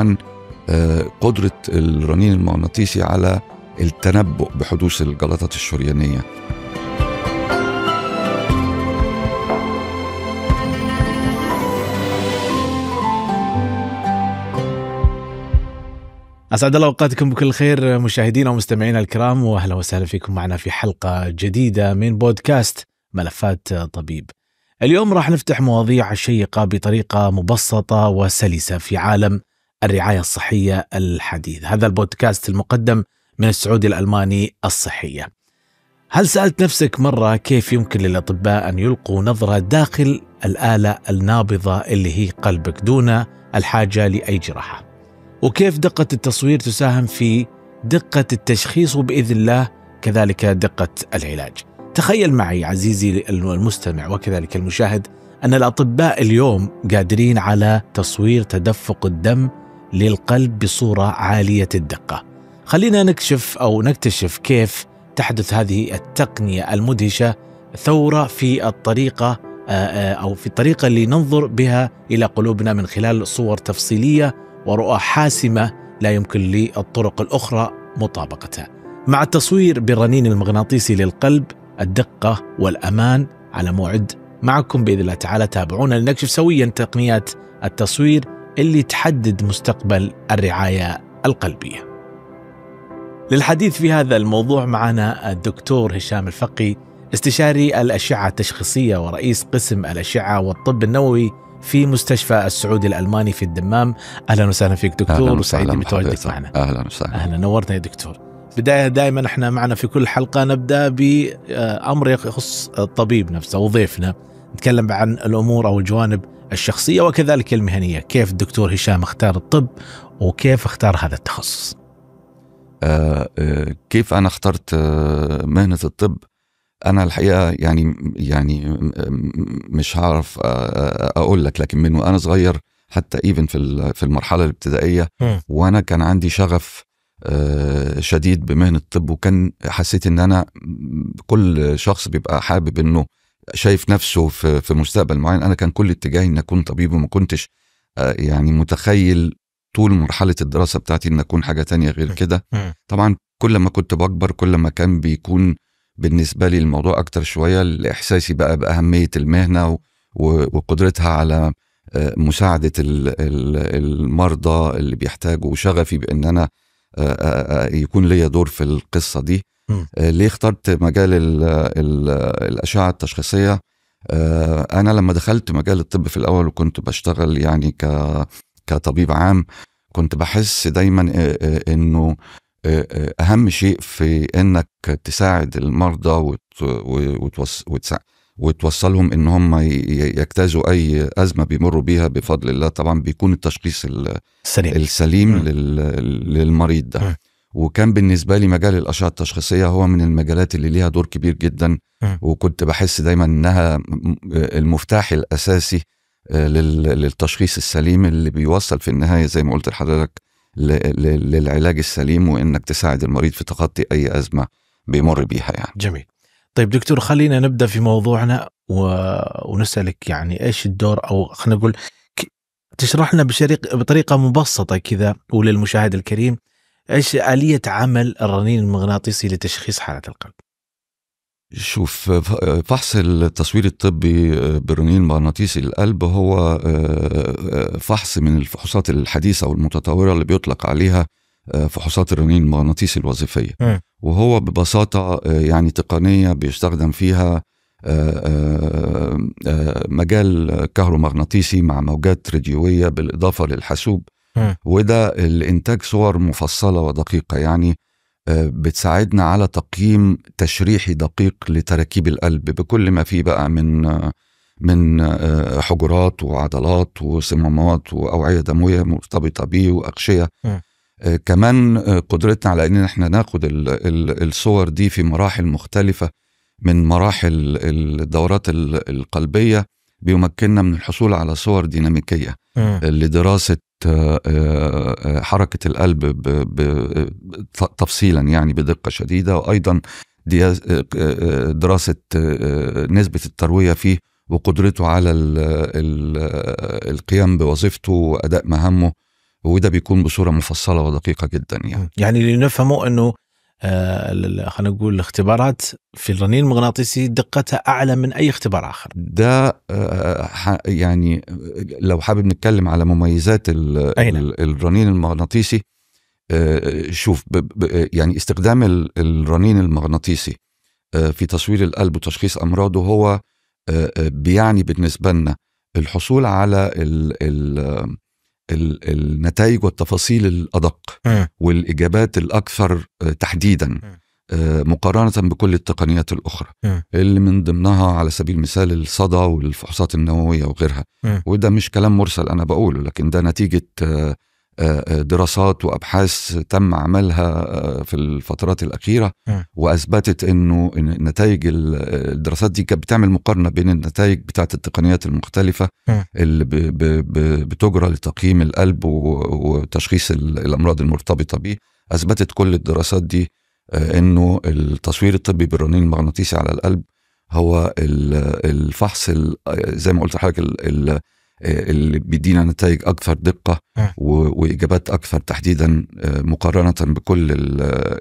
عن آه، قدرة الرنين المغناطيسي على التنبؤ بحدوث الجلطات الشريانية اسعد الله اوقاتكم بكل خير مشاهدينا ومستمعينا الكرام واهلا وسهلا فيكم معنا في حلقه جديده من بودكاست ملفات طبيب. اليوم راح نفتح مواضيع شيقه بطريقه مبسطه وسلسه في عالم الرعاية الصحية الحديث هذا البودكاست المقدم من السعودي الألماني الصحية هل سألت نفسك مرة كيف يمكن للأطباء أن يلقوا نظرة داخل الآلة النابضة اللي هي قلبك دون الحاجة لأي جراحة وكيف دقة التصوير تساهم في دقة التشخيص وبإذن الله كذلك دقة العلاج تخيل معي عزيزي المستمع وكذلك المشاهد أن الأطباء اليوم قادرين على تصوير تدفق الدم للقلب بصورة عالية الدقة خلينا نكشف أو نكتشف كيف تحدث هذه التقنية المدهشة ثورة في الطريقة آه، آه، أو في الطريقة اللي ننظر بها إلى قلوبنا من خلال صور تفصيلية ورؤى حاسمة لا يمكن للطرق الأخرى مطابقتها مع التصوير بالرنين المغناطيسي للقلب الدقة والأمان على موعد معكم بإذن الله تعالى تابعونا لنكشف سويا تقنيات التصوير اللي تحدد مستقبل الرعايه القلبيه. للحديث في هذا الموضوع معنا الدكتور هشام الفقي استشاري الاشعه التشخيصيه ورئيس قسم الاشعه والطب النووي في مستشفى السعودي الالماني في الدمام اهلا وسهلا فيك دكتور وسعيد بتواجدك معنا اهلا وسهلا اهلا نورتنا يا دكتور بدايه دائما احنا معنا في كل حلقه نبدا بامر آه، يخص الطبيب نفسه وضيفنا نتكلم عن الامور او الجوانب الشخصية وكذلك المهنية كيف الدكتور هشام اختار الطب وكيف اختار هذا التخصص آه, آه، كيف أنا اخترت آه، مهنة الطب أنا الحقيقة يعني يعني مش هعرف آه، أقول لك لكن من وأنا صغير حتى ايفن في في المرحله الابتدائيه وانا كان عندي شغف شديد بمهنه الطب وكان حسيت ان انا كل شخص بيبقى حابب انه شايف نفسه في في مستقبل معين انا كان كل اتجاهي ان اكون طبيب وما كنتش آه، يعني متخيل طول مرحله الدراسه بتاعتي ان اكون حاجه تانية غير كده طبعا كل ما كنت بكبر كل ما كان بيكون بالنسبه لي الموضوع اكتر شويه لاحساسي بقى باهميه المهنه وقدرتها على آه، مساعده المرضى اللي بيحتاجوا وشغفي بان انا آه، يكون ليا دور في القصه دي م. آه، ليه اخترت مجال الـ الـ الاشعه التشخيصيه آه، انا لما دخلت مجال الطب في الاول وكنت بشتغل يعني ك كطبيب عام كنت بحس دايما آه، انه اهم شيء في انك تساعد المرضى وتوص... وتوصلهم ان هم يجتازوا اي ازمه بيمروا بيها بفضل الله طبعا بيكون التشخيص السليم, السليم لل... للمريض ده م. وكان بالنسبة لي مجال الأشعة التشخيصية هو من المجالات اللي ليها دور كبير جدا وكنت بحس دايما إنها المفتاح الأساسي آه، للتشخيص السليم اللي بيوصل في النهاية زي ما قلت لحضرتك للعلاج السليم وإنك تساعد المريض في تخطي أي أزمة بيمر بيها يعني جميل طيب دكتور خلينا نبدأ في موضوعنا و... ونسألك يعني إيش الدور أو خلينا نقول تشرح لنا بشريق... بطريقة مبسطة كذا وللمشاهد الكريم ايش اليه عمل الرنين المغناطيسي لتشخيص حاله القلب؟ شوف فحص التصوير الطبي آه، بالرنين المغناطيسي للقلب هو آه، آه، فحص من الفحوصات الحديثه والمتطوره اللي بيطلق عليها فحوصات الرنين المغناطيسي الوظيفيه م. وهو ببساطه يعني تقنيه بيستخدم فيها مجال كهرومغناطيسي مع موجات راديويه بالاضافه للحاسوب وده الانتاج صور مفصله ودقيقه يعني آه، بتساعدنا على تقييم تشريحي دقيق لتراكيب القلب بكل ما فيه بقى من من آه، حجرات وعضلات وصمامات واوعيه دمويه مرتبطه بيه واغشيه آه، كمان قدرتنا على ان احنا ناخد الصور دي في مراحل مختلفه من مراحل الدورات القلبيه بيمكننا من الحصول على صور ديناميكيه لدراسه آه، حركه القلب تفصيلا يعني بدقه شديده وايضا آه، آه، دراسه نسبه الترويه فيه وقدرته على القيام بوظيفته واداء مهامه وده بيكون بصوره مفصله ودقيقه جدا يعني يعني اللي نفهمه انه آه، خلينا نقول الاختبارات في الرنين المغناطيسي دقتها اعلى من اي اختبار اخر. ده آه، يعني آه، لو حابب نتكلم على مميزات نعم. الرنين المغناطيسي شوف يعني استخدام الرنين المغناطيسي في تصوير القلب وتشخيص امراضه هو بيعني بالنسبه لنا الحصول على ال النتائج والتفاصيل الادق اه. والاجابات الاكثر آه، تحديدا اه. مقارنة بكل التقنيات الأخرى م. اللي من ضمنها على سبيل المثال الصدى والفحوصات النووية وغيرها م. وده مش كلام مرسل أنا بقوله لكن ده نتيجة آه، آه، دراسات وابحاث تم عملها آه، في الفترات الاخيره واثبتت انه نتائج الدراسات دي كانت بتعمل مقارنه بين النتائج بتاعت التقنيات المختلفه اللي بتجرى لتقييم القلب وتشخيص الامراض المرتبطه به اثبتت كل الدراسات دي انه التصوير الطبي بالرنين المغناطيسي على القلب هو الفحص زي ما قلت لحضرتك اللي بيدينا نتائج اكثر دقه اه. واجابات اكثر تحديدا آه، مقارنه بكل ال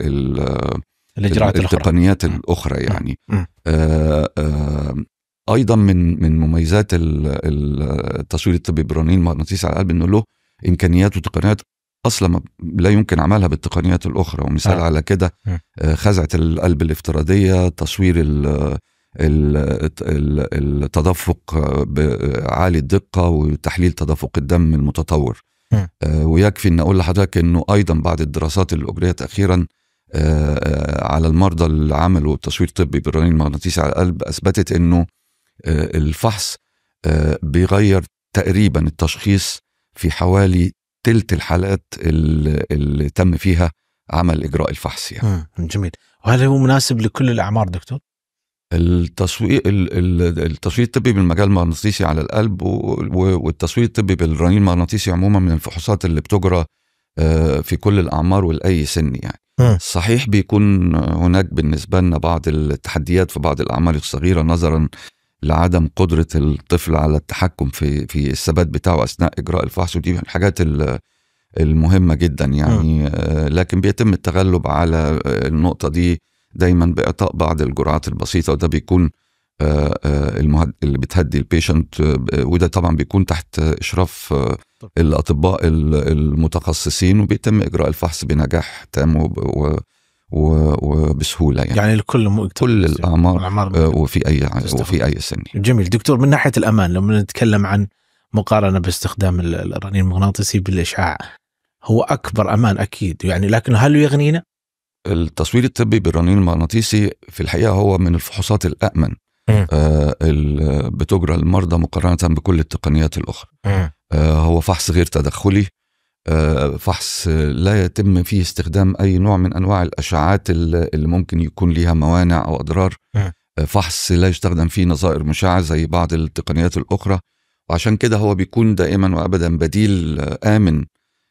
ال الاجراءات التقنيات اه. الاخرى يعني أه. ايضا من من مميزات التصوير الطبي برنين المغناطيسي على القلب انه له امكانيات وتقنيات اصلا لا يمكن عملها بالتقنيات الاخرى ومثال آه. على كده خزعه القلب الافتراضيه تصوير التدفق عالي الدقه وتحليل تدفق الدم المتطور آه، ويكفي ان اقول لحضرتك انه ايضا بعد الدراسات اللي اجريت اخيرا آه، آه، على المرضى اللي عملوا التصوير الطبي بالرنين المغناطيسي على القلب اثبتت انه الفحص بيغير تقريبا التشخيص في حوالي تلت الحالات اللي تم فيها عمل اجراء الفحص يعني. جميل وهل هو مناسب لكل الاعمار دكتور التسويق التسويق الطبي بالمجال المغناطيسي على القلب والتسويق الطبي بالرنين المغناطيسي عموما من الفحوصات اللي بتجرى آه، في كل الاعمار ولاي سن يعني صحيح بيكون هناك بالنسبه لنا بعض التحديات في بعض الاعمار الصغيره نظرا لعدم قدره الطفل على التحكم في في الثبات بتاعه اثناء اجراء الفحص ودي من الحاجات المهمه جدا يعني آه، لكن بيتم التغلب على النقطه دي دايما باعطاء بعض الجرعات البسيطه وده بيكون آه، آه، المهد... اللي بتهدي البيشنت آه، وده طبعا بيكون تحت اشراف الاطباء المتخصصين وبيتم اجراء الفحص بنجاح تام وب... و... و... وبسهوله يعني يعني الكل م... كل الاعمار, الأعمار وفي اي تستخدم. وفي اي سن جميل دكتور من ناحيه الامان لما نتكلم عن مقارنه باستخدام الرنين المغناطيسي بالاشعاع هو اكبر امان اكيد يعني لكن هل يغنينا؟ التصوير الطبي بالرنين المغناطيسي في الحقيقه هو من الفحوصات الامن آه بتجرى المرضى مقارنه بكل التقنيات الاخرى آه هو فحص غير تدخلي آه فحص لا يتم فيه استخدام اي نوع من انواع الاشعاعات اللي ممكن يكون ليها موانع او اضرار آه فحص لا يستخدم فيه نظائر مشعه زي بعض التقنيات الاخرى وعشان كده هو بيكون دائما وابدا بديل امن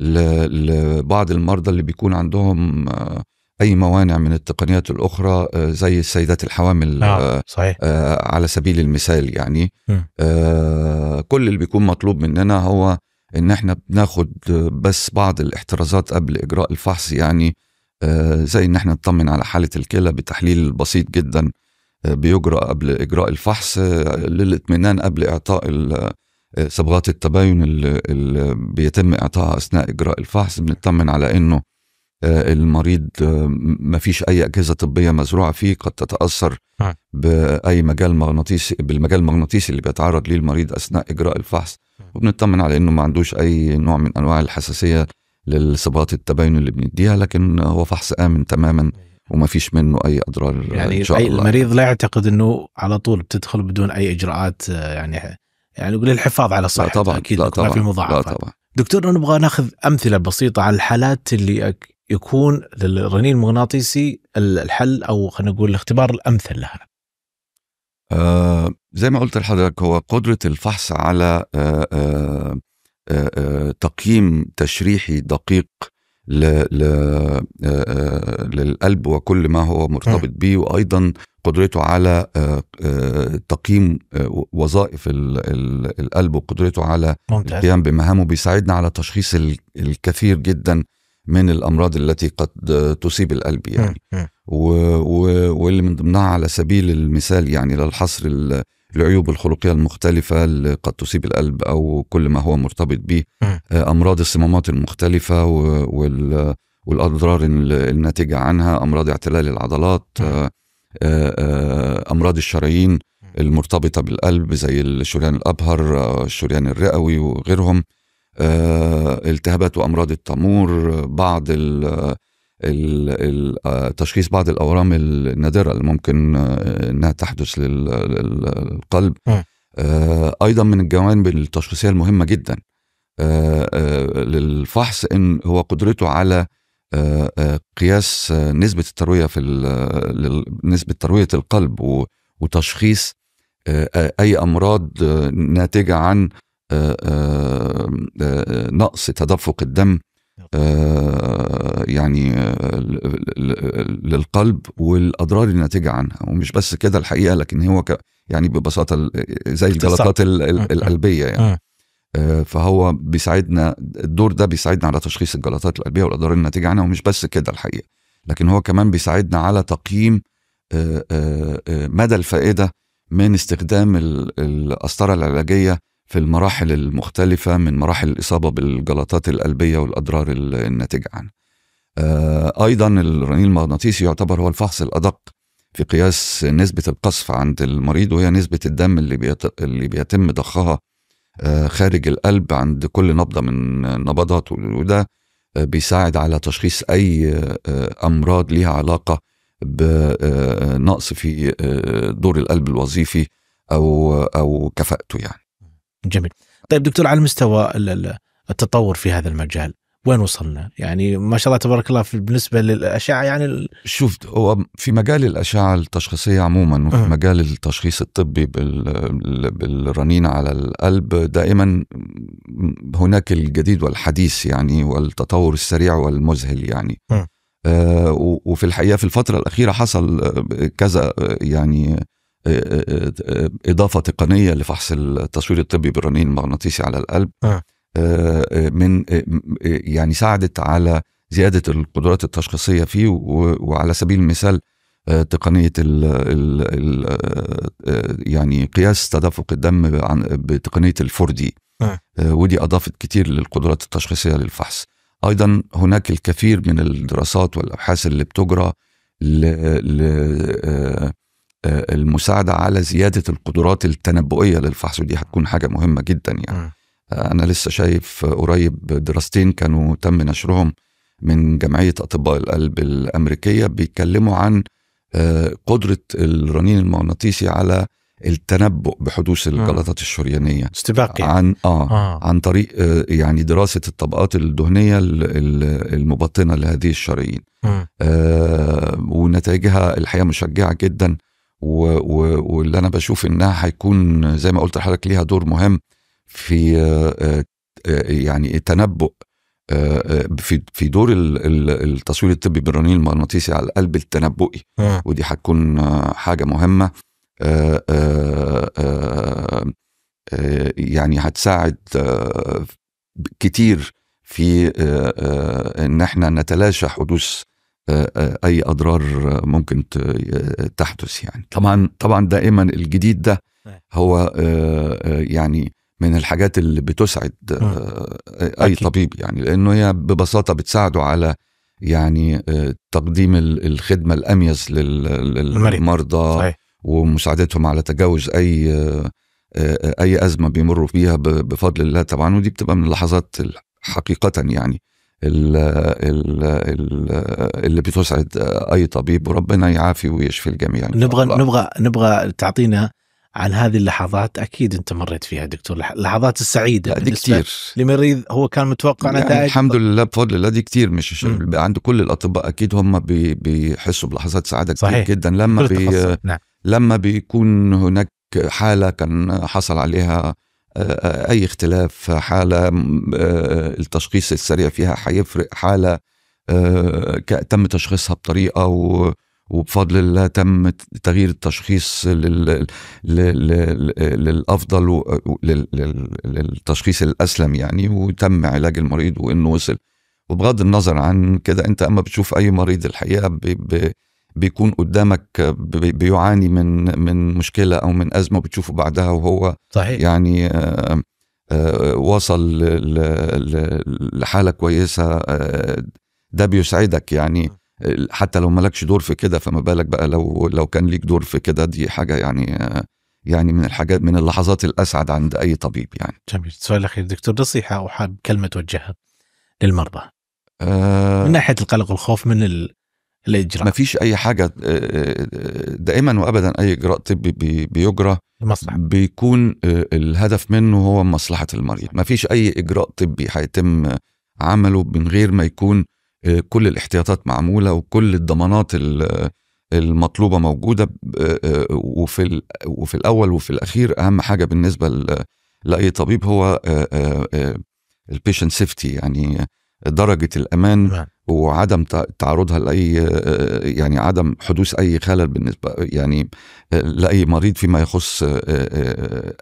لبعض المرضى اللي بيكون عندهم آه اي موانع من التقنيات الاخرى آه، زي السيدات الحوامل نعم، آه صحيح. آه على سبيل المثال يعني آه كل اللي بيكون مطلوب مننا هو ان احنا بناخد بس بعض الاحترازات قبل اجراء الفحص يعني آه زي ان احنا نطمن على حاله الكلى بتحليل بسيط جدا آه، بيجرى قبل اجراء الفحص آه، للاطمئنان قبل اعطاء صبغات التباين اللي بيتم اعطائها اثناء اجراء الفحص بنطمن على انه آه، المريض آه، ما فيش اي اجهزه طبيه مزروعه فيه قد تتاثر آه. باي مجال مغناطيسي بالمجال المغناطيسي اللي بيتعرض ليه المريض اثناء اجراء الفحص وبنطمن على انه ما عندوش اي نوع من انواع الحساسيه للصبغات التباين اللي بنديها لكن هو فحص امن تماما وما فيش منه اي اضرار يعني إن شاء الله. المريض لا يعتقد انه على طول بتدخل بدون اي اجراءات يعني يعني نقول الحفاظ على صحته طبعا اكيد لا طبعا ما في مضاعفات دكتور نبغى ناخذ امثله بسيطه على الحالات اللي يكون للرنين المغناطيسي الحل او خلينا نقول الاختبار الامثل لها. آه زي ما قلت لحضرتك هو قدره الفحص على آه آه, آه،, آه، تقييم تشريحي دقيق آه، للقلب وكل ما هو مرتبط به وايضا قدرته على تقييم وظائف القلب وقدرته على القيام بمهامه بيساعدنا على تشخيص الكثير جدا من الامراض التي قد تصيب القلب يعني و... و... واللي من ضمنها على سبيل المثال يعني للحصر العيوب الخلقيه المختلفه اللي قد تصيب القلب او كل ما هو مرتبط به آه، امراض الصمامات المختلفه و... وال... والاضرار الناتجه عنها امراض اعتلال العضلات آه، آه، امراض الشرايين المرتبطه بالقلب زي الشريان الابهر الشريان الرئوي وغيرهم آه، التهابات وامراض التمور بعض آه، تشخيص بعض الاورام النادره اللي ممكن آه، انها تحدث للقلب ايضا من الجوانب التشخيصيه المهمه جدا للفحص ان هو قدرته على قياس نسبه الترويه في نسبه ترويه القلب وتشخيص اي امراض ناتجه عن آه، آه، آه، نقص تدفق الدم يعني للقلب والاضرار الناتجه عنها ومش بس كده الحقيقه لكن هو يعني ببساطه زي الجلطات القلبيه يعني فهو بيساعدنا الدور ده بيساعدنا على تشخيص الجلطات القلبيه والاضرار الناتجه عنها ومش بس كده الحقيقه لكن هو كمان بيساعدنا على تقييم مدى الفائده من استخدام القسطره العلاجيه في المراحل المختلفة من مراحل الإصابة بالجلطات القلبية والأضرار الناتجة عنها آه، أيضا الرنين المغناطيسي يعتبر هو الفحص الأدق في قياس نسبة القصف عند المريض وهي نسبة الدم اللي, بيت... اللي بيتم ضخها آه، خارج القلب عند كل نبضة من نبضاته وده بيساعد على تشخيص أي آه، أمراض ليها علاقة بنقص في دور القلب الوظيفي أو أو كفاءته يعني جميل طيب دكتور على مستوى التطور في هذا المجال وين وصلنا؟ يعني ما شاء الله تبارك الله بالنسبه للاشعه يعني شوف هو في مجال الاشعه التشخيصيه عموما وفي أه. مجال التشخيص الطبي بالرنين على القلب دائما هناك الجديد والحديث يعني والتطور السريع والمذهل يعني أه. آه وفي الحقيقه في الفتره الاخيره حصل آه، كذا آه، يعني اضافه تقنيه لفحص التصوير الطبي بالرنين المغناطيسي على القلب آه. آه، من آه، يعني ساعدت على زياده القدرات التشخيصيه فيه وعلى سبيل المثال تقنيه ال ال ال يعني قياس تدفق الدم بتقنيه الفوردي ودي اضافت كتير للقدرات التشخيصيه للفحص ايضا هناك الكثير من الدراسات والابحاث اللي بتجرى ل ل آه، المساعده على زياده القدرات التنبؤيه للفحص ودي هتكون حاجه مهمه جدا يعني آه، انا لسه شايف قريب دراستين كانوا تم نشرهم من جمعيه اطباء القلب الامريكيه بيتكلموا عن آه، قدره الرنين المغناطيسي على التنبؤ بحدوث الجلطات الشريانيه استباق يعني. عن آه, اه عن طريق يعني دراسه الطبقات الدهنيه المبطنه لهذه الشرايين آه ونتائجها الحقيقه مشجعه جدا و و واللي انا بشوف انها هيكون زي ما قلت لحضرتك ليها دور مهم في آه، آه، آه، يعني تنبؤ في في دور التصوير الطبي بالرنين المغناطيسي على القلب التنبؤي ودي هتكون حاجه مهمه يعني هتساعد كتير في ان احنا نتلاشى حدوث آه، آه، اي اضرار ممكن آه، تحدث يعني طبعا طبعا دائما الجديد ده نعم. هو يعني من الحاجات اللي بتسعد نعم. اي طبيب يعني لانه هي ببساطه بتساعده على يعني تقديم الخدمه الاميز للمرضى ومساعدتهم على تجاوز اي اي ازمه بيمروا فيها بفضل الله طبعا ودي بتبقى من اللحظات حقيقه يعني اللي بتسعد اي طبيب وربنا يعافي ويشفي الجميع نبغى الله. نبغى نبغى تعطينا عن هذه اللحظات اكيد انت مريت فيها دكتور اللحظات السعيده دي كتير لمريض هو كان متوقع يعني نتائج الحمد لله بفضل الله دي كتير مش عند كل الاطباء اكيد هم بيحسوا بلحظات سعاده كتير صحيح. جدا لما بي نعم. لما بيكون هناك حاله كان حصل عليها اي اختلاف حاله آه، التشخيص السريع فيها هيفرق حاله آه، تم تشخيصها بطريقه و وبفضل الله تم تغيير التشخيص لل... لل... للافضل و... لل... للتشخيص الاسلم يعني وتم علاج المريض وانه وصل وبغض النظر عن كده انت اما بتشوف اي مريض الحقيقه ب... ب... بيكون قدامك بيعاني من من مشكله او من ازمه بتشوفه بعدها وهو صحيح. يعني آه، آه، وصل لحاله كويسه آه، ده بيسعدك يعني نعم. حتى لو مالكش دور في كده فما بالك بقى لو لو كان ليك دور في كده دي حاجه يعني يعني من الحاجات من اللحظات الاسعد عند اي طبيب يعني. جميل، السؤال الاخير دكتور نصيحه او حاب كلمه توجهها للمرضى. آه من ناحيه القلق والخوف من الاجراء ما فيش اي حاجه آه، آه، دائما وابدا اي اجراء طبي بيجرى المصلحه بيكون آه، الهدف منه هو مصلحه المريض ما فيش اي اجراء طبي هيتم عمله من غير ما يكون كل الاحتياطات معموله وكل الضمانات المطلوبه موجوده وفي وفي الاول وفي الاخير اهم حاجه بالنسبه لاي طبيب هو البيشنت سيفتي يعني درجه الامان نعم. وعدم تعرضها لاي يعني عدم حدوث اي خلل بالنسبه يعني لاي مريض فيما يخص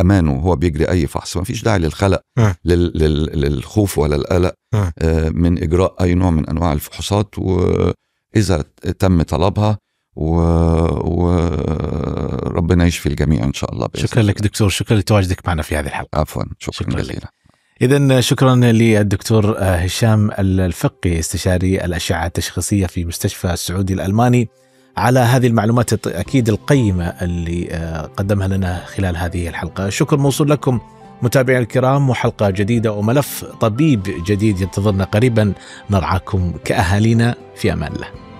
امانه وهو بيجري اي فحص ما فيش داعي للخلق نعم. للخوف ولا القلق نعم. من اجراء اي نوع من انواع الفحوصات واذا تم طلبها وربنا و... يشفي الجميع ان شاء الله بإذن شكرا لك دكتور شكرا لتواجدك معنا في هذه الحلقه عفوا شكرا, شكرا جزيلا لك. إذا شكرا للدكتور هشام الفقي استشاري الأشعة التشخيصية في مستشفى السعودي الألماني على هذه المعلومات أكيد القيمة اللي آه، قدمها لنا خلال هذه الحلقة شكر موصول لكم متابعي الكرام وحلقة جديدة وملف طبيب جديد ينتظرنا قريبا نرعاكم كأهالينا في أمان الله